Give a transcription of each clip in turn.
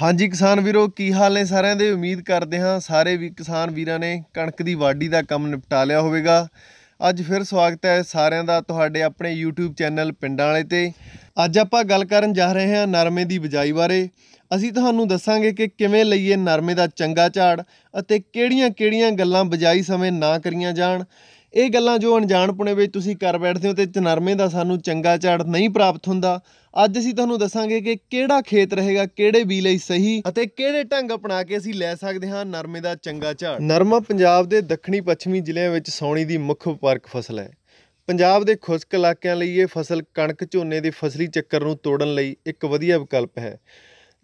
ਹਾਂਜੀ ਕਿਸਾਨ ਵੀਰੋ ਕੀ ਹਾਲ ਨੇ ਸਾਰਿਆਂ ਦੇ ਉਮੀਦ ਕਰਦੇ ਹਾਂ ਸਾਰੇ ਵੀ ਕਿਸਾਨ ਵੀਰਾਂ ਨੇ ਕਣਕ ਦੀ ਵਾਢੀ ਦਾ ਕੰਮ ਨਿਪਟਾ ਲਿਆ ਹੋਵੇਗਾ ਅੱਜ ਫਿਰ ਸਵਾਗਤ ਹੈ ਸਾਰਿਆਂ ਦਾ ਤੁਹਾਡੇ ਆਪਣੇ YouTube ਚੈਨਲ ਪਿੰਡਾਂ ਵਾਲੇ ਤੇ ਅੱਜ ਆਪਾਂ ਗੱਲ ਕਰਨ ਜਾ ਰਹੇ ਹਾਂ ਨਰਮੇ ਦੀ ਬਜਾਈ ਬਾਰੇ ਅਸੀਂ ਤੁਹਾਨੂੰ ਦੱਸਾਂਗੇ ਕਿ ਕਿਵੇਂ ਲਈਏ ਨਰਮੇ ਦਾ ਚੰਗਾ ਝਾੜ ਅਤੇ ਕਿਹੜੀਆਂ-ਕਿਹੜੀਆਂ ਗੱਲਾਂ ਬਜਾਈ ਸਮੇਂ ਨਾ ਕਰੀਆਂ ਜਾਣ ਇਹ ਗੱਲਾਂ ਜੋ ਅਣਜਾਣਪੁਣੇ ਵਿੱਚ ਤੁਸੀਂ ਕਰ ਬੈਠਦੇ ਹੋ ਤੇ ਚਨਰਮੇ ਦਾ ਸਾਨੂੰ ਚੰਗਾ ਝਾੜ ਨਹੀਂ ਪ੍ਰਾਪਤ ਹੁੰਦਾ ਅੱਜ ਅਸੀਂ ਤੁਹਾਨੂੰ ਦੱਸਾਂਗੇ ਕਿ ਕਿਹੜਾ ਖੇਤ ਰਹੇਗਾ ਕਿਹੜੇ ਬੀ ਲਈ ਸਹੀ ਅਤੇ ਕਿਹੜੇ ਢੰਗ ਅਪਣਾ ਕੇ ਅਸੀਂ ਲੈ ਸਕਦੇ ਹਾਂ ਨਰਮੇ ਦਾ ਚੰਗਾ ਝਾੜ ਨਰਮਾ ਪੰਜਾਬ ਦੇ ਦੱਖਣੀ ਪੱਛਮੀ ਜ਼ਿਲ੍ਹਿਆਂ ਵਿੱਚ ਸੌਣੀ ਦੀ ਮੁੱਖ ਵਪਾਰਕ ਫਸਲ ਹੈ ਪੰਜਾਬ ਦੇ ਖੁਸ਼ਕ ਇਲਾਕਿਆਂ ਲਈ ਇਹ ਫਸਲ ਕਣਕ ਝੋਨੇ ਦੇ ਫਸਲੀ ਚੱਕਰ ਨੂੰ ਤੋੜਨ ਲਈ ਇੱਕ ਵਧੀਆ ਵਿਕਲਪ ਹੈ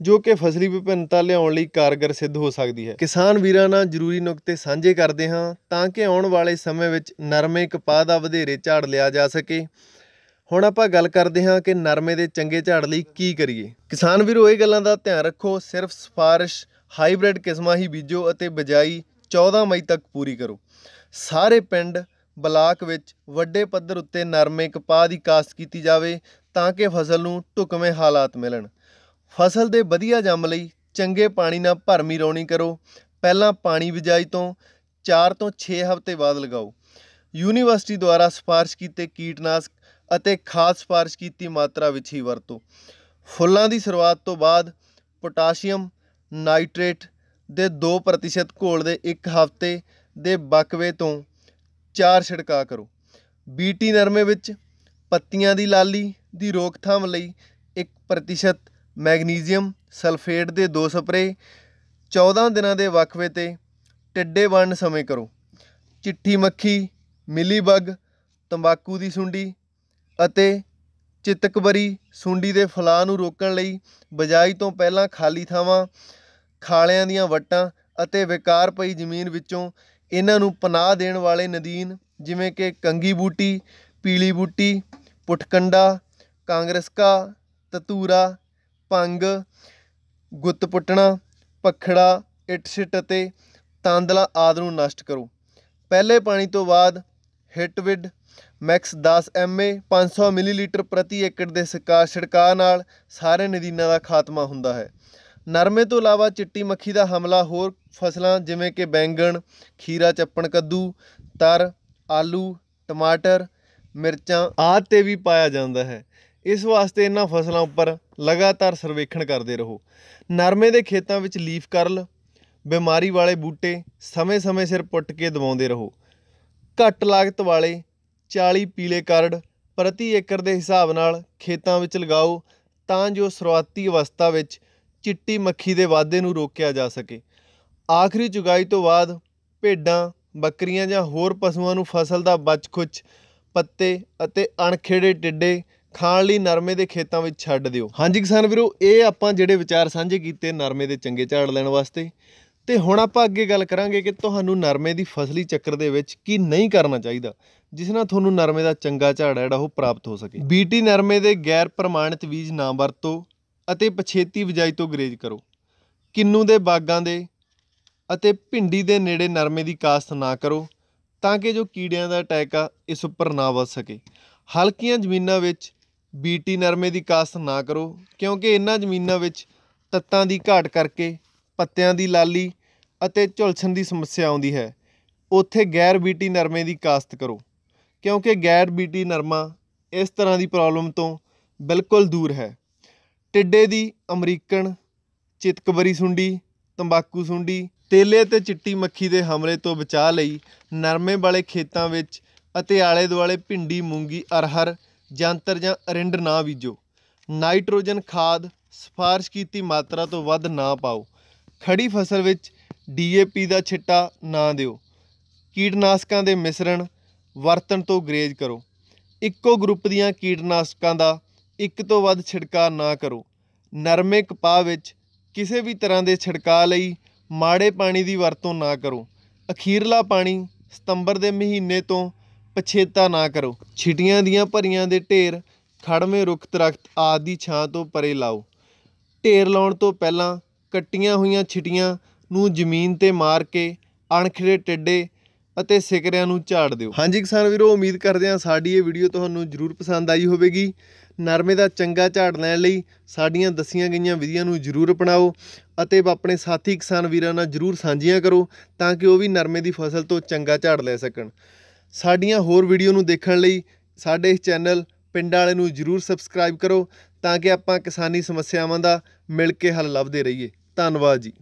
ਜੋ ਕਿ ਫਸਲੀ ਵਿਭਿੰਨਤਾ ਲਿਆਉਣ ਲਈ ਕਾਰਗਰ ਸਿੱਧ ਹੋ ਸਕਦੀ ਹੈ ਕਿਸਾਨ ਵੀਰਾਂ ਨਾਲ ਜ਼ਰੂਰੀ ਨੁਕਤੇ ਸਾਂਝੇ ਕਰਦੇ ਹਾਂ ਤਾਂ ਕਿ ਆਉਣ ਵਾਲੇ ਸਮੇਂ ਵਿੱਚ ਨਰਮੇ ਕਪਾਹ ਦਾ ਵਧੇਰੇ ਝਾੜ ਲਿਆ ਜਾ ਸਕੇ ਹੁਣ ਆਪਾਂ ਗੱਲ ਕਰਦੇ ਹਾਂ ਕਿ ਨਰਮੇ ਦੇ ਚੰਗੇ ਝਾੜ ਲਈ ਕੀ ਕਰੀਏ ਕਿਸਾਨ ਵੀਰੋ ਇਹ ਗੱਲਾਂ ਦਾ ਧਿਆਨ ਰੱਖੋ ਸਿਰਫ ਸਫਾਰਿਸ਼ ਹਾਈਬ੍ਰਿਡ ਕਿਸਮਾਂ ਹੀ ਬੀਜੋ ਅਤੇ ਬਜਾਈ 14 ਮਈ ਤੱਕ ਪੂਰੀ ਕਰੋ ਸਾਰੇ ਪਿੰਡ ਬਲਾਕ ਵਿੱਚ ਵੱਡੇ ਪੱਧਰ ਉੱਤੇ ਨਰਮੇ ਕਪਾਹ ਦੀ ਕਾਸ਼ਤ ਕੀਤੀ ਜਾਵੇ ਤਾਂ ਕਿ ਫਸਲ ਨੂੰ ਟੁਕਵੇਂ ਹਾਲਾਤ ਮਿਲਣ ਫਸਲ ਦੇ ਵਧੀਆ ਜੰਮ ਲਈ ਚੰਗੇ ਪਾਣੀ ਨਾਲ ਭਰਮੀ ਰੋਣੀ ਕਰੋ ਪਹਿਲਾਂ ਪਾਣੀ ਬਿਜਾਈ ਤੋਂ 4 ਤੋਂ 6 ਹਫ਼ਤੇ ਬਾਅਦ ਲਗਾਓ ਯੂਨੀਵਰਸਿਟੀ ਦੁਆਰਾ ਸਿਫਾਰਿਸ਼ ਕੀਤੇ ਕੀਟਨਾਸ਼ਕ ਅਤੇ ਖਾਦ ਸਿਫਾਰਿਸ਼ ਕੀਤੀ ਮਾਤਰਾ ਵਿੱਚ ਹੀ ਵਰਤੋ ਫੁੱਲਾਂ ਦੀ ਸ਼ੁਰੂਆਤ ਤੋਂ ਬਾਅਦ ਪੋਟਾਸ਼ੀਅਮ ਨਾਈਟ੍ਰੇਟ ਦੇ 2% ਘੋਲ ਦੇ 1 ਹਫ਼ਤੇ ਦੇ ਬਕਵੇ ਤੋਂ 4 ਛਿੜਕਾ ਕਰੋ ਬੀਟੀ ਨਰਮੇ ਵਿੱਚ ਪੱਤੀਆਂ ਦੀ ਲਾਲੀ ਦੀ ਰੋਕਥਾਮ ਲਈ 1% ਮੈਗਨੀਸ਼ੀਅਮ ਸਲਫੇਟ ਦੇ ਦੋ ਸਪਰੇ 14 ਦਿਨਾਂ ਦੇ ਵਕਫੇ ਤੇ ਟਿੱਡੇ ਵੰਡ ਸਮੇਂ ਕਰੋ ਚਿੱਠੀ ਮੱਖੀ ਮਿਲੀਬਗ ਤੰਬਾਕੂ ਦੀ ਸੁੰਡੀ ਅਤੇ ਚਿਤਕਬਰੀ ਸੁੰਡੀ ਦੇ ਫਲਾਅ ਨੂੰ ਰੋਕਣ ਲਈ ਬਜਾਈ ਤੋਂ ਪਹਿਲਾਂ ਖਾਲੀ ਥਾਵਾਂ ਖਾਲਿਆਂ ਦੀਆਂ ਵੱਟਾਂ ਅਤੇ ਵਿਕਾਰ ਪਈ ਜ਼ਮੀਨ ਵਿੱਚੋਂ ਇਹਨਾਂ ਨੂੰ ਪਨਾਹ ਦੇਣ ਵਾਲੇ ਨਦੀਨ ਜਿਵੇਂ ਕਿ ਕੰਗੀ ਬੂਟੀ ਪੀਲੀ ਬੂਟੀ ਪੁਟਕੰਡਾ ਕਾਂਗਰਸਕਾ ਤਤੂਰਾ ਪੰਗ ਗੁੱਤ ਪੁੱਟਣਾ ਪਖੜਾ ਇੱਟ ਸਿੱਟ ਅਤੇ ਤਾਂਦਲਾ ਆਦ ਨੂੰ ਨਸ਼ਟ ਕਰੋ ਪਹਿਲੇ ਪਾਣੀ ਤੋਂ ਬਾਅਦ ਹਿਟਵਿਡ ਮੈਕਸ 10 ਐਮਏ 500 ਮਿਲੀਲੀਟਰ ਪ੍ਰਤੀ ਏਕੜ ਦੇ ਸਕਾ ਛਿੜਕਾ ਨਾਲ ਸਾਰੇ ਨਦੀਨਾਂ ਦਾ ਖਾਤਮਾ ਹੁੰਦਾ ਹੈ ਨਰਮੇ ਤੋਂ ਇਲਾਵਾ ਚਿੱਟੀ ਮੱਖੀ ਦਾ ਹਮਲਾ ਹੋਰ ਫਸਲਾਂ ਜਿਵੇਂ ਕਿ ਬੈਂਗਣ ਖੀਰਾ ਚੱਪਣ ਕੱਦੂ ਤਰ ਆਲੂ ਟਮਾਟਰ ਮਿਰਚਾਂ ਆਦਿ ਤੇ ਵੀ ਪਾਇਆ ਜਾਂਦਾ ਹੈ ਇਸ ਵਾਸਤੇ ਇਹਨਾਂ ਫਸਲਾਂ ਉੱਪਰ ਲਗਾਤਾਰ ਸਰਵੇਖਣ ਕਰਦੇ ਰਹੋ ਨਰਮੇ ਦੇ ਖੇਤਾਂ ਵਿੱਚ ਲੀਫ ਕਰਲ ਬਿਮਾਰੀ ਵਾਲੇ ਬੂਟੇ ਸਮੇਂ-ਸਮੇਂ ਸਿਰ ਪੁੱਟ ਕੇ ਦਵਾਉਂਦੇ ਰਹੋ ਘੱਟ ਲਾਗਤ ਵਾਲੇ 40 ਪੀਲੇ ਕਾਰਡ ਪ੍ਰਤੀ ਏਕੜ ਦੇ ਹਿਸਾਬ ਨਾਲ ਖੇਤਾਂ ਵਿੱਚ ਲਗਾਓ ਤਾਂ ਜੋ ਸ਼ੁਰੂਆਤੀ ਅਵਸਥਾ ਵਿੱਚ ਚਿੱਟੀ ਮੱਖੀ ਦੇ ਵਾਧੇ ਨੂੰ ਰੋਕਿਆ ਜਾ ਸਕੇ ਆਖਰੀ ਚੁਗਾਈ ਤੋਂ ਬਾਅਦ ਭੇਡਾਂ ਬੱਕਰੀਆਂ ਜਾਂ ਹੋਰ ਪਸ਼ੂਆਂ ਨੂੰ ਫਸਲ ਦਾ ਬਚ-ਖੁਚ ਪੱਤੇ ਅਤੇ ਅਣਖੇੜੇ ਟਿੱਡੇ ਖਾਣ ਲਈ ਨਰਮੇ ਦੇ ਖੇਤਾਂ ਵਿੱਚ ਛੱਡ ਦਿਓ ਹਾਂਜੀ ਕਿਸਾਨ ਵੀਰੋ ਇਹ ਆਪਾਂ ਜਿਹੜੇ ਵਿਚਾਰ ਸਾਂਝੇ ਕੀਤੇ ਨਰਮੇ ਦੇ ਚੰਗੇ ਝਾੜ ਲੈਣ ਵਾਸਤੇ ਤੇ ਹੁਣ ਆਪਾਂ ਅੱਗੇ ਗੱਲ ਕਰਾਂਗੇ ਕਿ ਤੁਹਾਨੂੰ ਨਰਮੇ ਦੀ ਫਸਲੀ ਚੱਕਰ ਦੇ ਵਿੱਚ ਕੀ ਨਹੀਂ ਕਰਨਾ ਚਾਹੀਦਾ ਜਿਸ ਨਾਲ ਤੁਹਾਨੂੰ ਨਰਮੇ ਦਾ ਚੰਗਾ ਝਾੜ ਜਿਹੜਾ ਉਹ ਪ੍ਰਾਪਤ ਹੋ ਸਕੇ ਬੀਟੀ ਨਰਮੇ ਦੇ ਗੈਰ ਪ੍ਰਮਾਣਿਤ ਬੀਜ ਨਾ ਵਰਤੋ ਅਤੇ ਪਛੇਤੀ ਵਿਜਾਈ ਤੋਂ ਗਰੇਜ ਕਰੋ ਕਿੰਨੂ ਦੇ ਬਾਗਾਂ ਦੇ ਅਤੇ ਭਿੰਡੀ ਦੇ ਨੇੜੇ ਨਰਮੇ ਦੀ ਕਾਸ਼ਤ ਨਾ ਕਰੋ ਤਾਂ ਕਿ ਜੋ ਕੀੜਿਆਂ ਦਾ ਅਟੈਕ ਆ ਇਸ ਉੱਪਰ ਨਾ ਵੱਸ ਸਕੇ ਹਲਕੀਆਂ ਜ਼ਮੀਨਾਂ ਵਿੱਚ ਬੀਟੀ ਨਰਮੇ ਦੀ ਕਾਸ਼ਤ ਨਾ ਕਰੋ ਕਿਉਂਕਿ ਇਹਨਾਂ ਜ਼ਮੀਨਾਂ ਵਿੱਚ ਤੱਤਾਂ ਦੀ ਘਾਟ ਕਰਕੇ ਪੱਤਿਆਂ ਦੀ ਲਾਲੀ ਅਤੇ ਝੁਲਸਣ ਦੀ ਸਮੱਸਿਆ ਆਉਂਦੀ ਹੈ ਉੱਥੇ ਗੈਰ ਬੀਟੀ ਨਰਮੇ ਦੀ ਕਾਸ਼ਤ ਕਰੋ ਕਿਉਂਕਿ ਗੈਰ ਬੀਟੀ ਨਰਮਾ ਇਸ ਤਰ੍ਹਾਂ ਦੀ ਪ੍ਰੋਬਲਮ ਤੋਂ ਬਿਲਕੁਲ ਦੂਰ ਹੈ ਟਿੱਡੇ ਦੀ ਅਮਰੀਕਨ ਚਿਤਕਬਰੀ ਸੁੰਡੀ ਤੰਬਾਕੂ ਸੁੰਡੀ ਤੇਲੇ ਤੇ ਚਿੱਟੀ ਮੱਖੀ ਦੇ ਹਮਲੇ ਤੋਂ ਬਚਾ ਲਈ ਨਰਮੇ ਵਾਲੇ ਖੇਤਾਂ ਵਿੱਚ ਅਤੇ ਆਲੇ ਦੁਆਲੇ ਭਿੰਡੀ ਮੂੰਗੀ ਅਰਹਰ ਜੰਤਰ ਜਾਂ ਅਰਿੰਡ ਨਾ ਬੀਜੋ ਨਾਈਟ੍ਰੋਜਨ ਖਾਦ ਸਿਫਾਰਿਸ਼ ਕੀਤੀ ਮਾਤਰਾ ਤੋਂ ਵੱਧ ਨਾ ਪਾਓ ਖੜੀ ਫਸਲ ਵਿੱਚ ਡੀਏਪੀ ਦਾ ਛਿੱਟਾ ਨਾ ਦਿਓ ਕੀਟਨਾਸ਼ਕਾਂ ਦੇ ਮਿਸ਼ਰਣ ਵਰਤਣ ਤੋਂ ਗਰੇਜ਼ ਕਰੋ ਇੱਕੋ ਗਰੁੱਪ ਦੀਆਂ ਕੀਟਨਾਸ਼ਕਾਂ ਦਾ ਇੱਕ ਤੋਂ ਵੱਧ ਛਿੜਕਾ ਨਾ ਕਰੋ ਨਰਮੇ ਕਪਾਹ ਵਿੱਚ ਕਿਸੇ ਵੀ ਤਰ੍ਹਾਂ ਦੇ ਛਿੜਕਾ ਲਈ ਮਾੜੇ ਪਾਣੀ ਦੀ ਵਰਤੋਂ ਨਾ ਕਰੋ ਅਖੀਰਲਾ ਪਾਣੀ ਸਤੰਬਰ ਦੇ ਮਹੀਨੇ ਤੋਂ ਪਛੇਤਾ ਨਾ ਕਰੋ ਛਿਟੀਆਂ ਦੀਆਂ ਭਰੀਆਂ ਦੇ ਢੇਰ ਖੜਵੇਂ ਰੁੱਖ ਤਰਖਤ ਆਦਿ ਦੀ ਛਾਂ ਤੋਂ ਪਰੇ ਲਾਓ ਢੇਰ ਲਾਉਣ ਤੋਂ ਪਹਿਲਾਂ ਕੱਟੀਆਂ ਹੋਈਆਂ ਛਿਟੀਆਂ ਨੂੰ ਜ਼ਮੀਨ 'ਤੇ ਮਾਰ ਕੇ ਅਣਖੜੇ ਟਿੱਡੇ ਅਤੇ ਸਿਕਰਿਆਂ ਨੂੰ ਝਾੜ ਦਿਓ ਹਾਂਜੀ ਕਿਸਾਨ ਵੀਰੋ ਉਮੀਦ ਕਰਦੇ ਹਾਂ ਸਾਡੀ ਇਹ ਵੀਡੀਓ ਤੁਹਾਨੂੰ ਜ਼ਰੂਰ ਪਸੰਦ ਆਈ ਹੋਵੇਗੀ ਨਰਮੇ ਦਾ ਚੰਗਾ ਝਾੜ ਲੈਣ ਲਈ ਸਾਡੀਆਂ ਦੱਸੀਆਂ ਗਈਆਂ ਵਿਧੀਆਂ ਨੂੰ ਜ਼ਰੂਰ ਅਪਣਾਓ ਅਤੇ ਆਪਣੇ ਸਾਥੀ ਕਿਸਾਨ ਵੀਰਾਂ ਨਾਲ ਜ਼ਰੂਰ ਸਾਂਝੀਆਂ ਕਰੋ ਤਾਂ ਕਿ ਉਹ ਵੀ ਨਰਮੇ ਦੀ ਫਸਲ ਤੋਂ ਚੰਗਾ ਝਾੜ ਲੈ ਸਕਣ ਸਾਡੀਆਂ ਹੋਰ ਵੀਡੀਓ ਨੂੰ ਦੇਖਣ ਲਈ ਸਾਡੇ ਇਸ ਚੈਨਲ ਪਿੰਡ ਵਾਲੇ ਨੂੰ ਜਰੂਰ ਸਬਸਕ੍ਰਾਈਬ ਕਰੋ ਤਾਂ ਕਿ ਆਪਾਂ ਕਿਸਾਨੀ ਸਮੱਸਿਆਵਾਂ ਦਾ ਮਿਲ ਕੇ ਹੱਲ ਲੱਭਦੇ ਰਹੀਏ ਧੰਨਵਾਦ ਜੀ